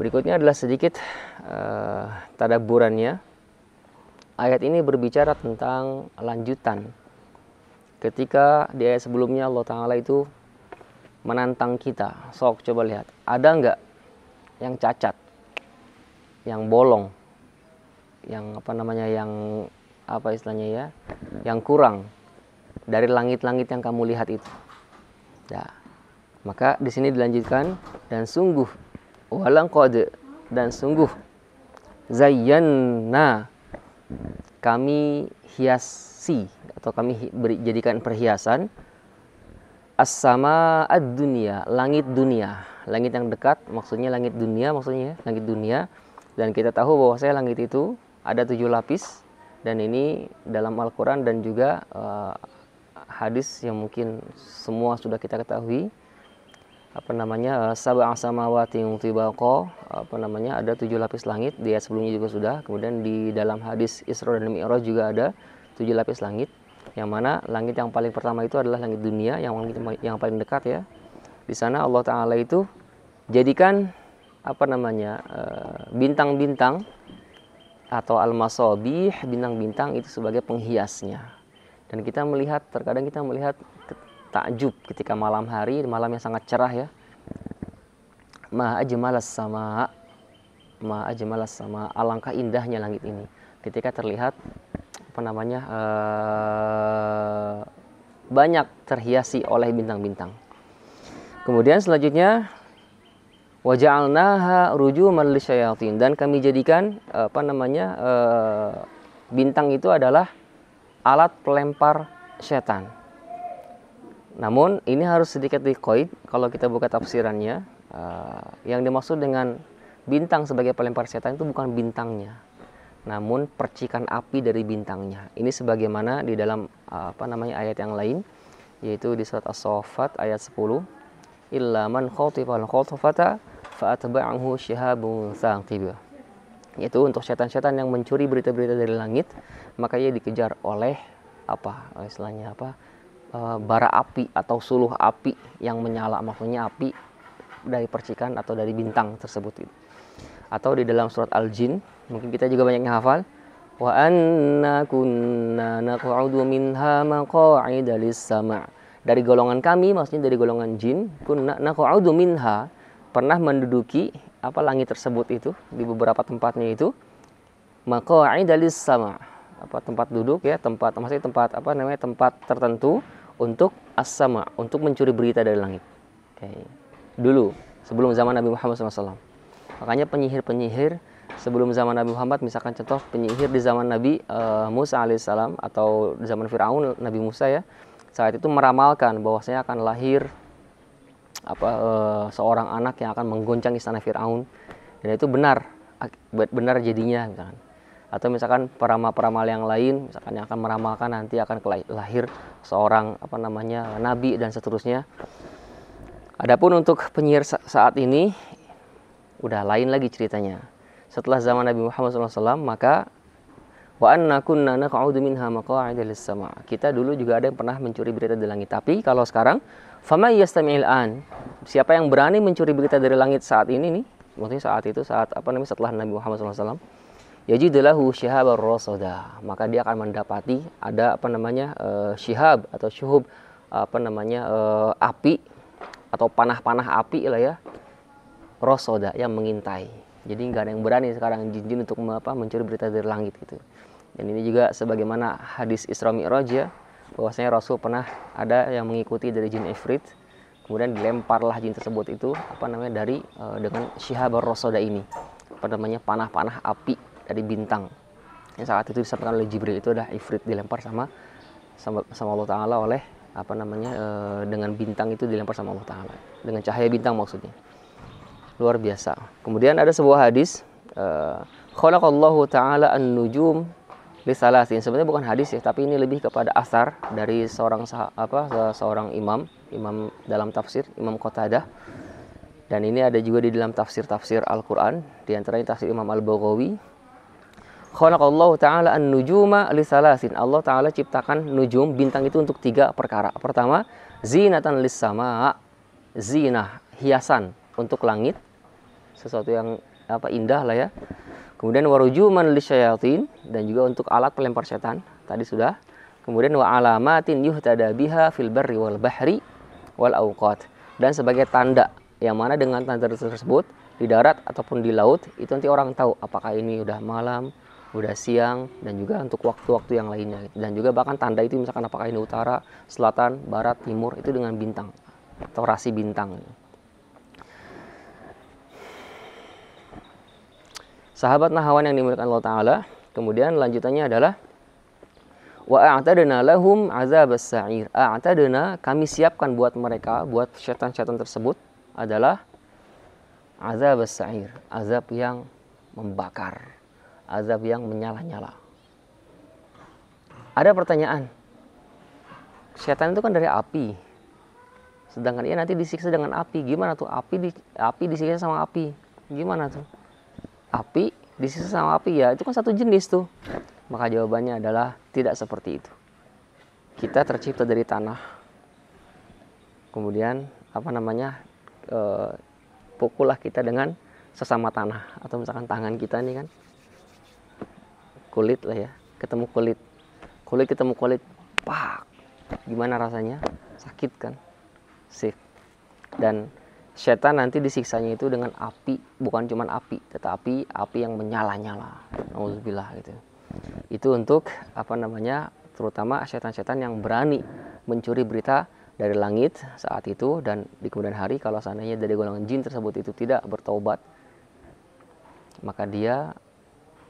Berikutnya adalah sedikit uh, eh, tadaburannya. Ayat ini berbicara tentang lanjutan. Ketika di ayat sebelumnya Allah Ta'ala itu menantang kita. Sok coba lihat, ada nggak yang cacat, yang bolong, yang apa namanya, yang apa istilahnya ya, yang kurang dari langit-langit yang kamu lihat itu. Ya. Maka di sini dilanjutkan dan sungguh walang kode dan sungguh zayyanna kami hiasi atau kami beri, jadikan perhiasan as-sama ad-dunia, langit dunia. Langit yang dekat maksudnya langit dunia maksudnya ya, langit dunia dan kita tahu bahwa saya langit itu ada tujuh lapis dan ini dalam Al-Qur'an dan juga uh, hadis yang mungkin semua sudah kita ketahui apa namanya eh, sab'a samawati tibaqa apa namanya ada tujuh lapis langit dia sebelumnya juga sudah kemudian di dalam hadis Isra dan Mi'raj juga ada tujuh lapis langit yang mana langit yang paling pertama itu adalah langit dunia yang langit yang paling dekat ya di sana Allah taala itu jadikan apa namanya eh, bintang-bintang atau al-masabih bintang-bintang itu sebagai penghiasnya dan kita melihat terkadang kita melihat takjub ketika malam hari, malam yang sangat cerah ya. Ma ajmalas sama ma ajmalas sama alangkah indahnya langit ini ketika terlihat apa namanya uh, banyak terhiasi oleh bintang-bintang. Kemudian selanjutnya wajah waja'alnaha rujuman lisyayatin dan kami jadikan apa namanya eh, bintang itu adalah alat pelempar setan. Namun ini harus sedikit dikoid kalau kita buka tafsirannya. Uh, yang dimaksud dengan bintang sebagai pelempar setan itu bukan bintangnya, namun percikan api dari bintangnya. Ini sebagaimana di dalam uh, apa namanya ayat yang lain, yaitu di surat As-Saffat ayat 10. Illa man khotifal khotofata fa'atba'ahu syihabun Yaitu untuk setan-setan yang mencuri berita-berita dari langit, maka ia dikejar oleh apa? Oleh istilahnya apa? Eh, bara api atau suluh api yang menyala maksudnya api dari percikan atau dari bintang tersebut gitu. atau di dalam surat al-jin mungkin kita juga banyak yang hafal wa anna kunna naq'udu minha maq'ida lis-sama' dari golongan kami maksudnya dari golongan jin kunna naq'udu minha pernah menduduki apa langit tersebut itu di beberapa tempatnya itu maq'ida lis-sama' apa tempat duduk ya tempat maksudnya tempat apa namanya tempat tertentu untuk as untuk mencuri berita dari langit. Okay. Dulu, sebelum zaman Nabi Muhammad SAW. Makanya penyihir-penyihir sebelum zaman Nabi Muhammad, misalkan contoh penyihir di zaman Nabi uh, Musa alaihissalam atau di zaman Firaun Nabi Musa ya, saat itu meramalkan bahwa saya akan lahir apa uh, seorang anak yang akan menggoncang istana Firaun dan itu benar benar jadinya misalkan atau misalkan peramal-peramal yang lain misalkan yang akan meramalkan nanti akan lahir seorang apa namanya nabi dan seterusnya. Adapun untuk penyiar saat ini udah lain lagi ceritanya. Setelah zaman Nabi Muhammad SAW maka wa anna kunna naq'udu minha sama. Kita dulu juga ada yang pernah mencuri berita dari langit. Tapi kalau sekarang fama yastami'il an. Siapa yang berani mencuri berita dari langit saat ini nih? Maksudnya saat itu saat apa namanya setelah Nabi Muhammad SAW yajidu lahu syihabar rasada maka dia akan mendapati ada apa namanya uh, eh, syihab atau syuhub apa namanya uh, api atau panah-panah api lah ya rosoda yang mengintai jadi nggak ada yang berani sekarang jin-jin untuk apa mencuri berita dari langit gitu dan ini juga sebagaimana hadis Isra Mi'raj ya bahwasanya Rasul pernah ada yang mengikuti dari jin Ifrit kemudian dilemparlah jin tersebut itu apa namanya dari uh, dengan syihabar rosoda ini apa namanya panah-panah api dari bintang yang saat itu disampaikan oleh Jibril itu adalah ifrit dilempar sama sama, sama Allah Taala oleh apa namanya e, dengan bintang itu dilempar sama Allah Taala dengan cahaya bintang maksudnya luar biasa kemudian ada sebuah hadis eh, khalaqallahu taala an-nujum li Sebenarnya bukan hadis ya, tapi ini lebih kepada asar dari seorang sah, apa seorang imam, imam dalam tafsir, Imam Qatadah. Dan ini ada juga di dalam tafsir-tafsir Al-Qur'an, di antaranya tafsir Imam Al-Baghawi Khalaqallahu ta'ala an-nujuma salasin. Allah ta'ala ciptakan nujum, bintang itu untuk tiga perkara. Pertama, zinatan lissama. Zinah, hiasan untuk langit. Sesuatu yang apa indah lah ya. Kemudian warujuman syayatin dan juga untuk alat pelempar setan. Tadi sudah. Kemudian wa alamatin yuhtada biha fil barri wal bahri wal auqat Dan sebagai tanda yang mana dengan tanda tersebut di darat ataupun di laut itu nanti orang tahu apakah ini udah malam, udah siang dan juga untuk waktu-waktu yang lainnya gitu. dan juga bahkan tanda itu misalkan apakah ini utara, selatan, barat, timur itu dengan bintang atau rasi bintang. Sahabat Nahawan yang dimuliakan Allah Taala, kemudian lanjutannya adalah wa a'tadna lahum azab sa'ir. A'tadna kami siapkan buat mereka, buat setan-setan tersebut adalah azab sa'ir, azab yang membakar azab yang menyala-nyala. Ada pertanyaan, setan itu kan dari api, sedangkan ia nanti disiksa dengan api. Gimana tuh api di, api disiksa sama api? Gimana tuh? Api disiksa sama api ya itu kan satu jenis tuh. Maka jawabannya adalah tidak seperti itu. Kita tercipta dari tanah, kemudian apa namanya e, pukullah kita dengan sesama tanah atau misalkan tangan kita ini kan kulit lah ya ketemu kulit kulit ketemu kulit pak gimana rasanya sakit kan sih dan setan nanti disiksanya itu dengan api bukan cuman api tetapi api yang menyala-nyala nauzubillah gitu itu untuk apa namanya terutama setan-setan yang berani mencuri berita dari langit saat itu dan di kemudian hari kalau seandainya dari golongan jin tersebut itu tidak bertobat, maka dia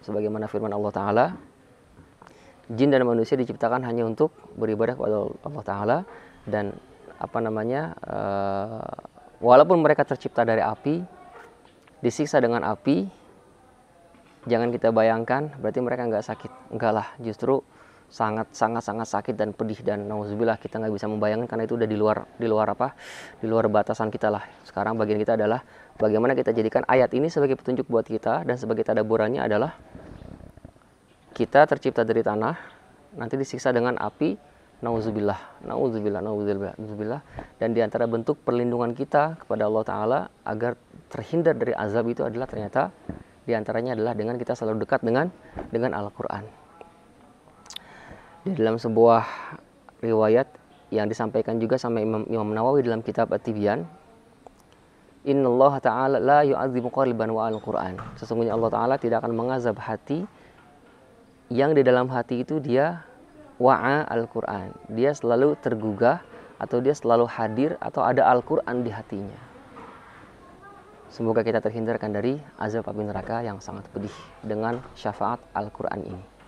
sebagaimana firman Allah taala jin dan manusia diciptakan hanya untuk beribadah kepada Allah taala dan apa namanya uh, walaupun mereka tercipta dari api disiksa dengan api jangan kita bayangkan berarti mereka nggak sakit enggak lah justru sangat sangat sangat sakit dan pedih dan nauzubillah kita nggak bisa membayangkan karena itu udah di luar di luar apa di luar batasan kita lah sekarang bagian kita adalah bagaimana kita jadikan ayat ini sebagai petunjuk buat kita dan sebagai tadaburannya adalah kita tercipta dari tanah nanti disiksa dengan api nauzubillah nauzubillah nauzubillah nauzubillah dan diantara bentuk perlindungan kita kepada Allah Taala agar terhindar dari azab itu adalah ternyata diantaranya adalah dengan kita selalu dekat dengan dengan Al-Quran di dalam sebuah riwayat yang disampaikan juga sama Imam, Imam Nawawi dalam kitab At-Tibyan, Inna Allah Ta'ala la yu'adzimu qariban wa al-Qur'an. Sesungguhnya Allah Ta'ala tidak akan mengazab hati yang di dalam hati itu dia wa'a al-Qur'an. Dia selalu tergugah atau dia selalu hadir atau ada Al-Qur'an di hatinya. Semoga kita terhindarkan dari azab api neraka yang sangat pedih dengan syafaat Al-Qur'an ini.